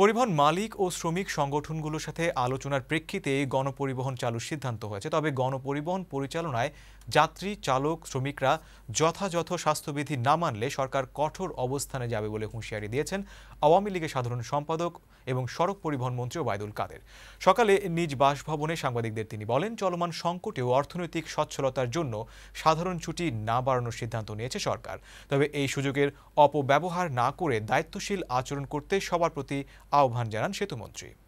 পরিবহন মালিক ও শ্রমিক সংগঠনগুলোর সাথে আলোচনার প্রেক্ষিতে গণপরিবহন চালুর সিদ্ধান্ত হয়েছে তবে গণপরিবহন পরিচালনায় যাত্রী চালক শ্রমিকরা যথাযথ স্বাস্থ্যবিধি না মানলে সরকার কঠোর অবস্থানে যাবে বলে হুঁশিয়ারি দিয়েছেন আওয়ামী লীগের সাধারণ সম্পাদক এবং সড়ক পরিবহন মন্ত্রী ওবায়দুল কাদের সকালে নিজ বাসভবনে সাংবাদিকদের তিনি বলেন চলমান সংকটে ও অর্থনৈতিক সচ্ছলতার জন্য সাধারণ ছুটি না বাড়ানোর সিদ্ধান্ত নিয়েছে সরকার তবে এই সুযোগের অপব্যবহার না করে দায়িত্বশীল আচরণ করতে সবার প্রতি আহ্বান জানান সেতুমন্ত্রী